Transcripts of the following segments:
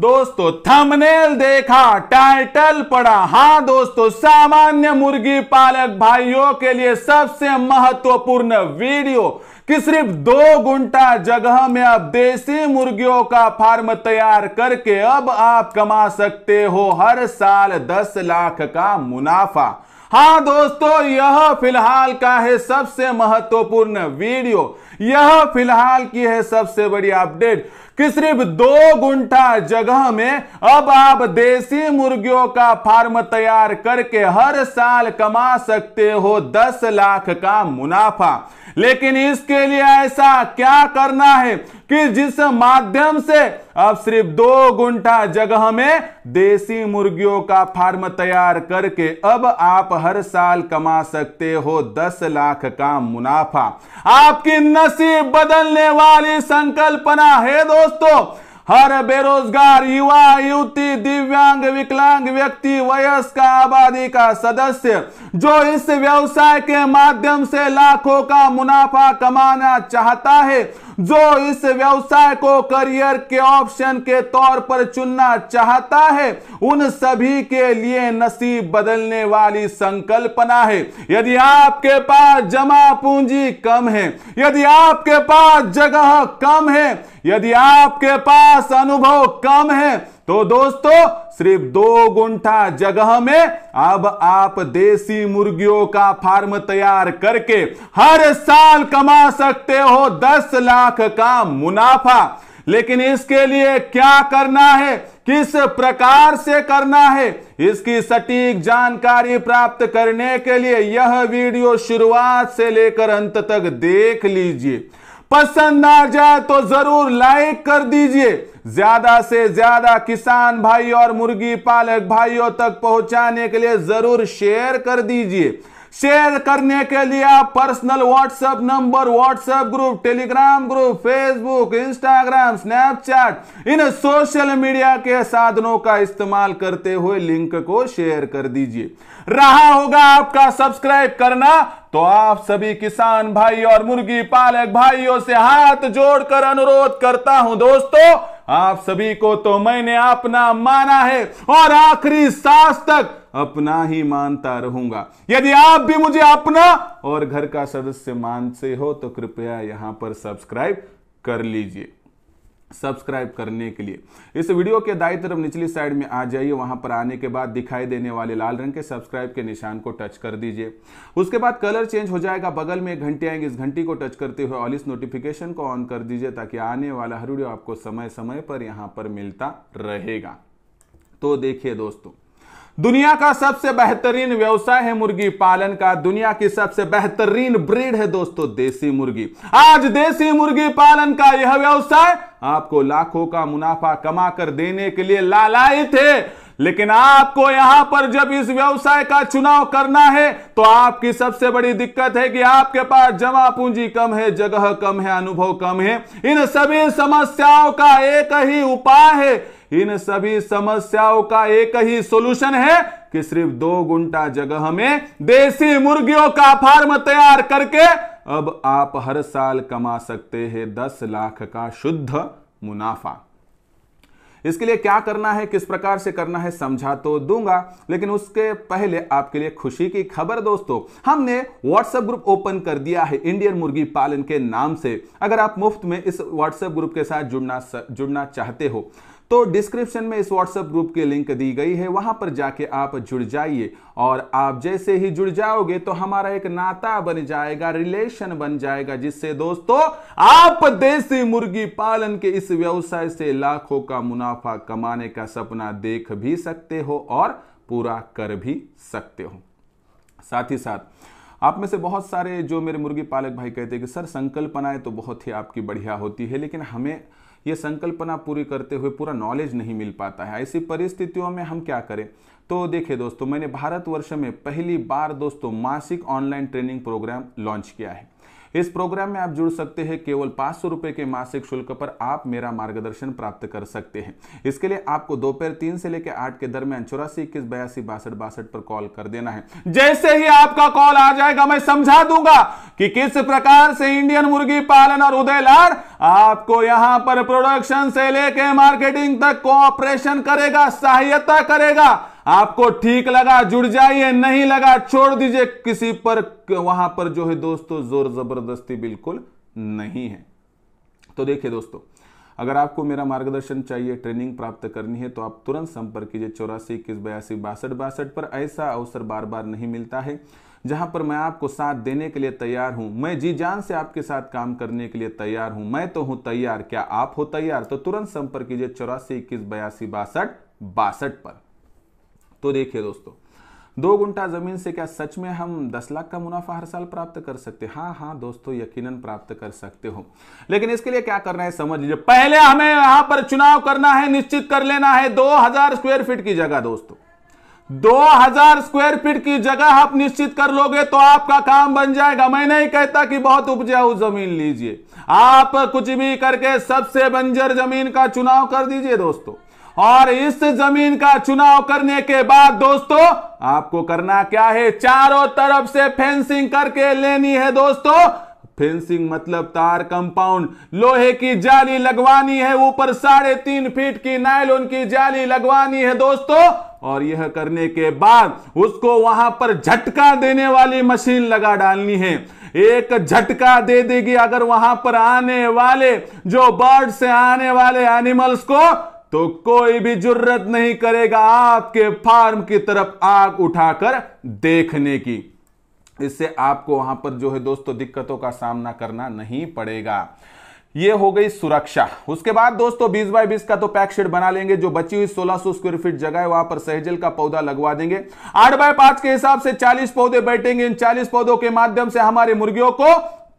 दोस्तों थंबनेल देखा टाइटल पढ़ा हाँ दोस्तों सामान्य मुर्गी पालक भाइयों के लिए सबसे महत्वपूर्ण वीडियो कि सिर्फ दो घंटा जगह में आप देसी मुर्गियों का फार्म तैयार करके अब आप कमा सकते हो हर साल दस लाख का मुनाफा हाँ दोस्तों यह फिलहाल का है सबसे महत्वपूर्ण वीडियो यह फिलहाल की है सबसे बड़ी अपडेट कि सिर्फ दो गुंठा जगह में अब आप देसी मुर्गियों का फार्म तैयार करके हर साल कमा सकते हो दस लाख का मुनाफा लेकिन इसके लिए ऐसा क्या करना है कि जिस माध्यम से अब सिर्फ दो गुंठा जगह में देसी मुर्गियों का फार्म तैयार करके अब आप हर साल कमा सकते हो दस लाख का मुनाफा आपकी नसीब बदलने वाली संकल्पना है दो दोस्तों हर बेरोजगार युवा युवती दिव्यांग विकलांग व्यक्ति वयस्क आबादी का सदस्य जो इस व्यवसाय के माध्यम से लाखों का मुनाफा कमाना चाहता है जो इस व्यवसाय को करियर के ऑप्शन के तौर पर चुनना चाहता है उन सभी के लिए नसीब बदलने वाली संकल्पना है यदि आपके पास जमा पूंजी कम है यदि आपके पास जगह कम है यदि आपके पास अनुभव कम है तो दोस्तों सिर्फ दो गुंठा जगह में अब आप देसी मुर्गियों का फार्म तैयार करके हर साल कमा सकते हो दस लाख का मुनाफा लेकिन इसके लिए क्या करना है किस प्रकार से करना है इसकी सटीक जानकारी प्राप्त करने के लिए यह वीडियो शुरुआत से लेकर अंत तक देख लीजिए पसंद आ जाए तो जरूर लाइक कर दीजिए ज्यादा से ज्यादा किसान भाई और मुर्गी पालक भाइयों तक पहुंचाने के लिए जरूर शेयर कर दीजिए शेयर करने के लिए आप personal WhatsApp number WhatsApp group Telegram group Facebook Instagram Snapchat इन सोशल मीडिया के साधनों का इस्तेमाल करते हुए लिंक को शेयर कर दीजिए रहा होगा आपका सब्सक्राइब करना तो आप सभी किसान भाई और मुर्गी पालक भाइयों से हाथ जोड़कर अनुरोध करता हूं दोस्तों आप सभी को तो मैंने अपना माना है और आखिरी सांस तक अपना ही मानता रहूंगा यदि आप भी मुझे अपना और घर का सदस्य मानते हो तो कृपया यहां पर सब्सक्राइब कर लीजिए सब्सक्राइब करने के लिए इस वीडियो के दाई तरफ निचली साइड में आ जाइए वहां पर आने के बाद दिखाई देने वाले लाल रंग के सब्सक्राइब के निशान को टच कर दीजिए उसके बाद कलर चेंज हो जाएगा बगल में एक घंटी आएंगे इस घंटी को टच करते हुए ऑल इस नोटिफिकेशन को ऑन कर दीजिए ताकि आने वाला हर वीडियो आपको समय समय पर यहां पर मिलता रहेगा तो देखिए दोस्तों दुनिया का सबसे बेहतरीन व्यवसाय है मुर्गी पालन का दुनिया की सबसे बेहतरीन ब्रीड है दोस्तों देसी मुर्गी आज देसी मुर्गी पालन का यह व्यवसाय आपको लाखों का मुनाफा कमाकर देने के लिए लालायित है लेकिन आपको यहां पर जब इस व्यवसाय का चुनाव करना है तो आपकी सबसे बड़ी दिक्कत है कि आपके पास जमा पूंजी कम है जगह कम है अनुभव कम है इन सभी समस्याओं का एक ही उपाय है इन सभी समस्याओं का एक ही सोल्यूशन है कि सिर्फ दो गुंटा जगह में देसी मुर्गियों का फार्म तैयार करके अब आप हर साल कमा सकते हैं दस लाख का शुद्ध मुनाफा इसके लिए क्या करना है किस प्रकार से करना है समझा तो दूंगा लेकिन उसके पहले आपके लिए खुशी की खबर दोस्तों हमने व्हाट्सएप ग्रुप ओपन कर दिया है इंडियन मुर्गी पालन के नाम से अगर आप मुफ्त में इस व्हाट्सएप ग्रुप के साथ जुड़ना जुड़ना चाहते हो तो डिस्क्रिप्शन में इस व्हाट्सएप ग्रुप की लिंक दी गई है वहां पर जाके आप जुड़ जाइए और आप जैसे ही जुड़ जाओगे तो हमारा एक नाता बन जाएगा रिलेशन बन जाएगा जिससे दोस्तों आप देसी मुर्गी पालन के इस व्यवसाय से लाखों का मुनाफा कमाने का सपना देख भी सकते हो और पूरा कर भी सकते हो साथ ही साथ आप में से बहुत सारे जो मेरे मुर्गी पालक भाई कहते हैं कि सर संकल्पनाएं तो बहुत ही आपकी बढ़िया होती है लेकिन हमें ये संकल्पना पूरी करते हुए पूरा नॉलेज नहीं मिल पाता है ऐसी परिस्थितियों में हम क्या करें तो देखिए दोस्तों मैंने भारतवर्ष में पहली बार दोस्तों मासिक ऑनलाइन ट्रेनिंग प्रोग्राम लॉन्च किया है इस प्रोग्राम में आप जुड़ सकते हैं केवल पांच सौ रुपए के मासिक शुल्क पर आप मेरा मार्गदर्शन प्राप्त कर सकते हैं इसके लिए आपको दोपहर तीन से लेकर आठ के दरमियान चौरासी इक्कीस बयासी बासठ बासठ पर कॉल कर देना है जैसे ही आपका कॉल आ जाएगा मैं समझा दूंगा कि किस प्रकार से इंडियन मुर्गी पालन और उदय लाड आपको यहां पर प्रोडक्शन से लेकर मार्केटिंग तक कोऑपरेशन करेगा सहायता करेगा आपको ठीक लगा जुड़ जाइए नहीं लगा छोड़ दीजिए किसी पर वहां पर जो है दोस्तों जोर जबरदस्ती बिल्कुल नहीं है तो देखिए दोस्तों अगर आपको मेरा मार्गदर्शन चाहिए ट्रेनिंग प्राप्त करनी है तो आप तुरंत संपर्क कीजिए चौरासी इक्कीस बयासी बासठ बासठ पर ऐसा अवसर बार बार नहीं मिलता है जहां पर मैं आपको साथ देने के लिए तैयार हूं मैं जी जान से आपके साथ काम करने के लिए तैयार हूं मैं तो हूं तैयार क्या आप हो तैयार तो तुरंत संपर्क कीजिए चौरासी इक्कीस बयासी बासठ बासठ पर तो देखिए दोस्तों दो गुंटा जमीन से क्या सच में हम दस लाख का मुनाफा हर साल प्राप्त कर सकते हैं हाँ हाँ दोस्तों यकीनन प्राप्त कर सकते हो लेकिन इसके लिए क्या करना है समझ लीजिए पहले हमें यहां पर चुनाव करना है निश्चित कर लेना है 2000 स्क्वायर फीट की जगह दोस्तों 2000 स्क्वायर फीट की जगह आप निश्चित कर लोगे तो आपका काम बन जाएगा मैं नहीं कहता कि बहुत उपजाऊ जमीन लीजिए आप कुछ भी करके सबसे बंजर जमीन का चुनाव कर दीजिए दोस्तों और इस जमीन का चुनाव करने के बाद दोस्तों आपको करना क्या है चारों तरफ से फेंसिंग करके लेनी है दोस्तों फेंसिंग मतलब तार कंपाउंड लोहे की जाली लगवानी है ऊपर साढ़े तीन फीट की नाइल की जाली लगवानी है दोस्तों और यह करने के बाद उसको वहां पर झटका देने वाली मशीन लगा डालनी है एक झटका दे देगी अगर वहां पर आने वाले जो बर्ड से आने वाले एनिमल्स को तो कोई भी जरूरत नहीं करेगा आपके फार्म की तरफ आग उठाकर देखने की इससे आपको वहां पर जो है दोस्तों दिक्कतों का सामना करना नहीं पड़ेगा ये हो गई सुरक्षा उसके बाद दोस्तों 20 बाय 20 का तो पैक बना लेंगे जो बची हुई 1600 स्क्वायर फीट जगह है वहां पर सहजल का पौधा लगवा देंगे आठ बाय पांच के हिसाब से 40 पौधे बैठेंगे इन 40 पौधों के माध्यम से हमारे मुर्गियों को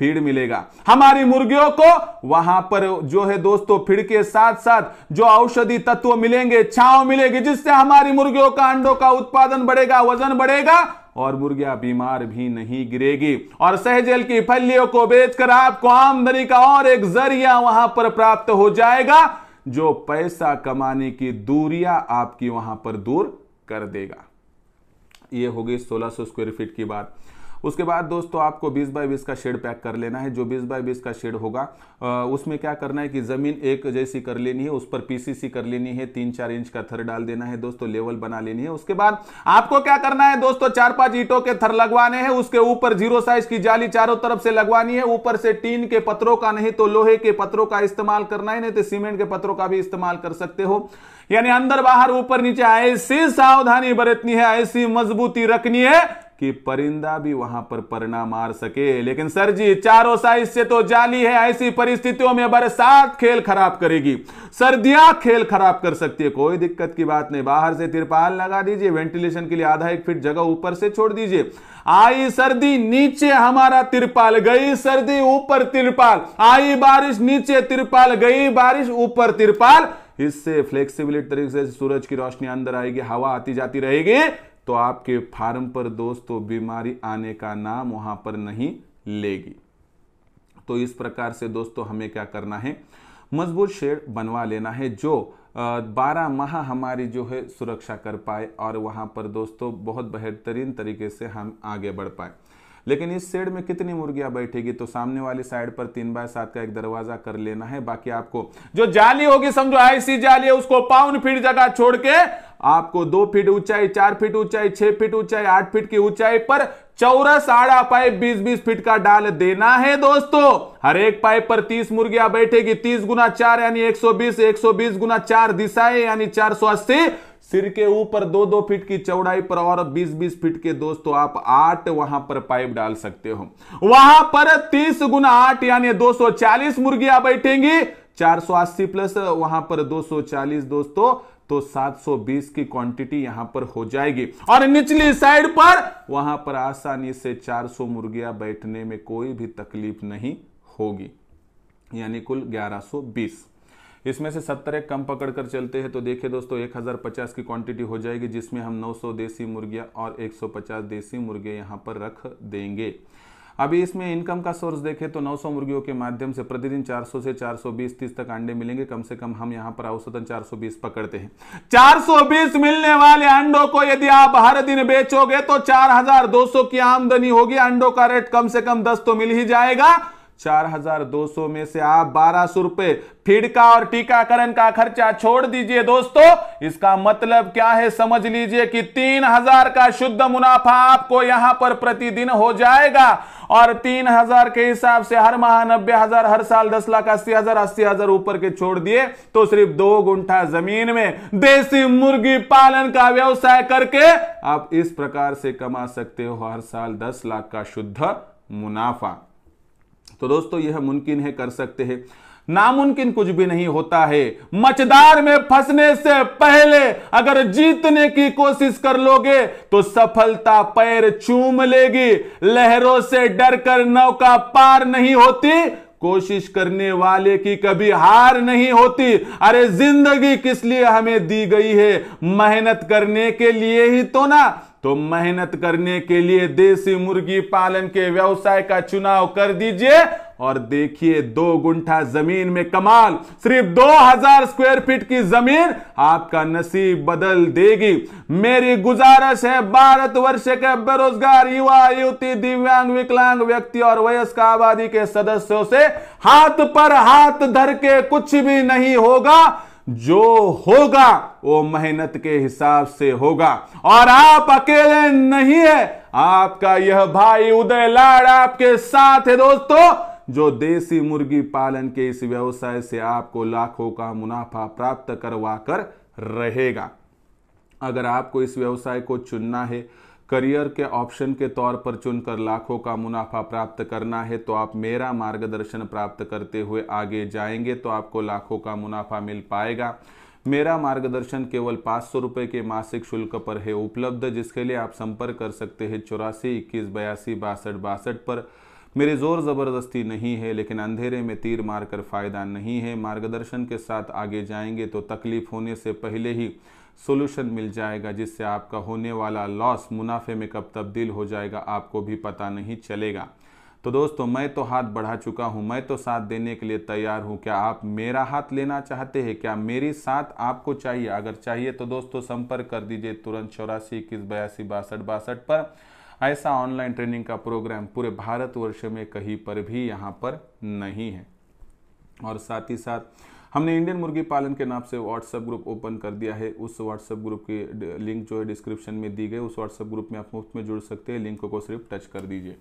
फीड मिलेगा हमारी मुर्गियों को वहां पर जो है दोस्तों फीड के साथ साथ जो औषधि तत्व मिलेंगे छाव मिलेगी जिससे हमारी मुर्गियों का अंडों का उत्पादन बढ़ेगा वजन बढ़ेगा और मुर्गिया बीमार भी नहीं गिरेगी और सहजल की फलियों को बेचकर आपको आमदनी का और एक जरिया वहां पर प्राप्त हो जाएगा जो पैसा कमाने की दूरिया आपकी वहां पर दूर कर देगा यह हो गई सौ स्क्वायर फीट की बात उसके बाद दोस्तों आपको बीस बाय बीस का शेड पैक कर लेना है जो बीस बाय बीस का शेड होगा उसमें क्या करना है कि ज़मीन एक जैसी कर लेनी है उस पर पीसीसी कर लेनी है तीन चार इंच का थर डाल देना है दोस्तों लेवल बना लेनी है उसके बाद आपको क्या करना है दोस्तों चार पांच ईटों के थर लगवाने हैं उसके ऊपर जीरो साइज की जाली चारों तरफ से लगवानी है ऊपर से टीन के पत्रों का नहीं तो लोहे के पत्रों का इस्तेमाल करना है नहीं तो सीमेंट के पत्रों का भी इस्तेमाल कर सकते हो यानी अंदर बाहर ऊपर नीचे ऐसी सावधानी बरतनी है ऐसी मजबूती रखनी है कि परिंदा भी वहां पर परना मार सके लेकिन सर जी चारों साइड से तो जाली है ऐसी परिस्थितियों में बरसात खेल खराब करेगी सर्दियां खेल खराब कर सकती है कोई दिक्कत की बात नहीं बाहर से तिरपाल लगा दीजिए वेंटिलेशन के लिए आधा एक फीट जगह ऊपर से छोड़ दीजिए आई सर्दी नीचे हमारा तिरपाल गई सर्दी ऊपर तिरपाल आई बारिश नीचे तिरपाल गई बारिश ऊपर तिरपाल इससे फ्लेक्सिबिलिटी तरीके से सूरज की रोशनी अंदर आएगी हवा आती जाती रहेगी तो आपके फार्म पर दोस्तों बीमारी आने का नाम वहां पर नहीं लेगी तो इस प्रकार से दोस्तों हमें क्या करना है मजबूत शेड बनवा लेना है जो बारह माह हमारी जो है सुरक्षा कर पाए और वहां पर दोस्तों बहुत बेहतरीन तरीके से हम आगे बढ़ पाए लेकिन इस शेड में कितनी मुर्गियां बैठेगी तो सामने वाली साइड पर तीन बाय सात का एक दरवाजा कर लेना है बाकी आपको जो जाली होगी समझो ऐसी जाली है उसको पाउन फीट जगह छोड़ के आपको दो फीट ऊंचाई चार फीट ऊंचाई छह फीट ऊंचाई आठ फीट की ऊंचाई पर चौरस आड़ा पाइप बीस बीस फीट का डाल देना है दोस्तों हर एक पाइप पर तीस मुर्गियां बैठेगी तीस गुना चार यानी एक सौ बीस एक सौ बीस गुना चार दिशाएं यानी चार सौ अस्सी सिर के ऊपर दो दो फीट की चौड़ाई पर और बीस बीस फीट के दोस्तों आप आठ वहां पर पाइप डाल सकते हो वहां पर तीस गुना आठ यानी दो सौ चालीस मुर्गियां बैठेंगी चार सौ अस्सी प्लस वहां पर दो सौ चालीस दोस्तों तो 720 की क्वांटिटी यहां पर हो जाएगी और निचली साइड पर वहां पर आसानी से 400 मुर्गियां बैठने में कोई भी तकलीफ नहीं होगी यानी कुल ग्यारह इसमें से सत्तर एक कम पकड़ कर चलते हैं तो देखिए दोस्तों एक हज़ार पचास की क्वांटिटी हो जाएगी जिसमें हम नौ सौ देसी मुर्गियाँ और एक सौ पचास देसी मुर्गे यहाँ पर रख देंगे अभी इसमें इनकम का सोर्स देखें तो 900 मुर्गियों के माध्यम से प्रतिदिन 400 से 420 30 तक अंडे मिलेंगे कम से कम हम यहाँ पर औसतन 420 पकड़ते हैं 420 मिलने वाले अंडों को यदि आप हर दिन बेचोगे तो 4200 की आमदनी होगी अंडों का रेट कम से कम 10 तो मिल ही जाएगा 4200 में से आप बारह सौ रुपए फिड़का और टीकाकरण का खर्चा छोड़ दीजिए दोस्तों इसका मतलब क्या है समझ लीजिए कि 3000 का शुद्ध मुनाफा आपको यहां पर प्रतिदिन हो जाएगा और 3000 के हिसाब से हर माह नब्बे हजार हर साल दस लाख अस्सी हजार अस्सी हजार ऊपर के छोड़ दिए तो सिर्फ दो गुंठा जमीन में देसी मुर्गी पालन का व्यवसाय करके आप इस प्रकार से कमा सकते हो हर साल दस लाख का शुद्ध मुनाफा तो दोस्तों यह मुमकिन है कर सकते हैं नामुमकिन कुछ भी नहीं होता है मचदार में फंसने से पहले अगर जीतने की कोशिश कर लोगे तो सफलता पैर चूम लेगी लहरों से डरकर नौका पार नहीं होती कोशिश करने वाले की कभी हार नहीं होती अरे जिंदगी किस लिए हमें दी गई है मेहनत करने के लिए ही तो ना तो मेहनत करने के लिए देसी मुर्गी पालन के व्यवसाय का चुनाव कर दीजिए और देखिए दो गुंठा जमीन में कमाल सिर्फ 2000 स्क्वायर फीट की जमीन आपका नसीब बदल देगी मेरी गुजारिश है भारत वर्ष के बेरोजगार युवा युवती दिव्यांग विकलांग व्यक्ति और वयस्क आबादी के सदस्यों से हाथ पर हाथ धर के कुछ भी नहीं होगा जो होगा वो मेहनत के हिसाब से होगा और आप अकेले नहीं है आपका यह भाई उदय लाड आपके साथ है दोस्तों जो देसी मुर्गी पालन के इस व्यवसाय से आपको लाखों का मुनाफा प्राप्त करवा कर रहेगा अगर आपको इस व्यवसाय को चुनना है करियर के ऑप्शन के तौर पर चुनकर लाखों का मुनाफा प्राप्त करना है तो आप मेरा मार्गदर्शन प्राप्त करते हुए आगे जाएंगे तो आपको लाखों का मुनाफा मिल पाएगा मेरा मार्गदर्शन केवल पाँच सौ रुपये के मासिक शुल्क पर है उपलब्ध जिसके लिए आप संपर्क कर सकते हैं चौरासी इक्कीस बयासी बासठ बासठ पर मेरे ज़ोर ज़बरदस्ती नहीं है लेकिन अंधेरे में तीर मारकर फ़ायदा नहीं है मार्गदर्शन के साथ आगे जाएंगे तो तकलीफ होने से पहले ही सोल्यूशन मिल जाएगा जिससे आपका होने वाला लॉस मुनाफे में कब तब्दील हो जाएगा आपको भी पता नहीं चलेगा तो दोस्तों मैं तो हाथ बढ़ा चुका हूं मैं तो साथ देने के लिए तैयार हूं क्या आप मेरा हाथ लेना चाहते हैं क्या मेरी साथ आपको चाहिए अगर चाहिए तो दोस्तों संपर्क कर दीजिए तुरंत चौरासी इक्कीस बयासी बासठ बासठ पर ऐसा ऑनलाइन ट्रेनिंग का प्रोग्राम पूरे भारतवर्ष में कहीं पर भी यहाँ पर नहीं है और साथ ही साथ हमने इंडियन मुर्गी पालन के नाम से व्हाट्सअप ग्रुप ओपन कर दिया है उस व्हाट्सअप ग्रुप की लिंक जो है डिस्क्रिप्शन में दी गई उस व्हाट्सअप ग्रुप में आप मुफ्त में जुड़ सकते हैं लिंक को सिर्फ टच कर दीजिए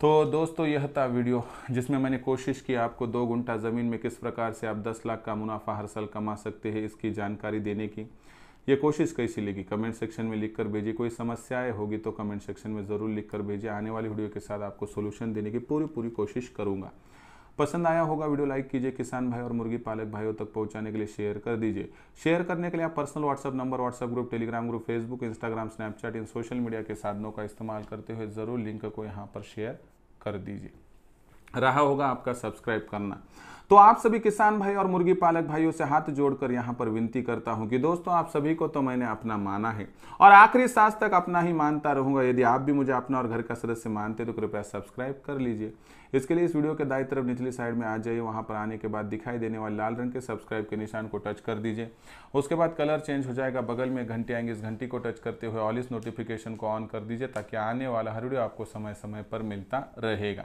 तो दोस्तों यह था वीडियो जिसमें मैंने कोशिश की आपको दो घंटा ज़मीन में किस प्रकार से आप 10 लाख का मुनाफा हर साल कमा सकते हैं इसकी जानकारी देने की ये कोशिश कैसी लगी कमेंट सेक्शन में लिख कर भेजिए कोई समस्याएं होगी तो कमेंट सेक्शन में ज़रूर लिख कर भेजिए आने वाली वीडियो के साथ आपको सोल्यूशन देने की पूरी पूरी कोशिश करूँगा पसंद आया होगा वीडियो लाइक कीजिए किसान भाई और मुर्गी पालक भाइयों तक पहुंचाने के लिए शेयर कर दीजिए शेयर करने के लिए आप personal WhatsApp number WhatsApp group Telegram group Facebook Instagram Snapchat इन सोशल मीडिया के साधनों का इस्तेमाल करते हुए ज़रूर लिंक को यहाँ पर शेयर कर दीजिए रहा होगा आपका सब्सक्राइब करना तो आप सभी किसान भाई और मुर्गी पालक भाइयों से हाथ जोड़कर यहाँ पर विनती करता हूँ कि दोस्तों आप सभी को तो मैंने अपना माना है और आखिरी सांस तक अपना ही मानता रहूंगा यदि आप भी मुझे अपना और घर का सदस्य मानते तो कृपया सब्सक्राइब कर लीजिए इसके लिए इस वीडियो के दाई तरफ निचली साइड में आ जाइए वहाँ पर आने के बाद दिखाई देने वाले लाल रंग के सब्सक्राइब के निशान को टच कर दीजिए उसके बाद कलर चेंज हो जाएगा बगल में घंटे आएंगे इस घंटी को टच करते हुए ऑल इस नोटिफिकेशन को ऑन कर दीजिए ताकि आने वाला हर वीडियो आपको समय समय पर मिलता रहेगा